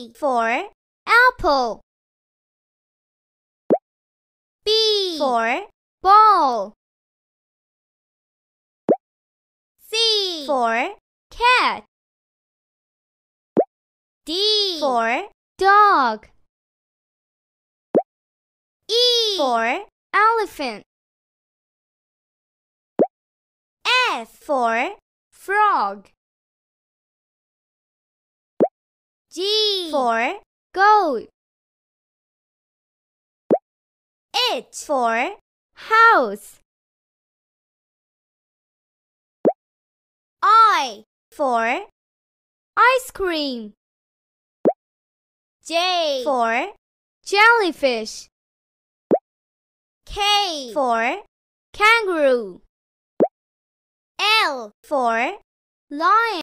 A for apple. B for ball. C for cat. D for dog. E for elephant. F for frog. G for goat. H for house. I for ice cream. J for jellyfish. K for kangaroo. L for lion.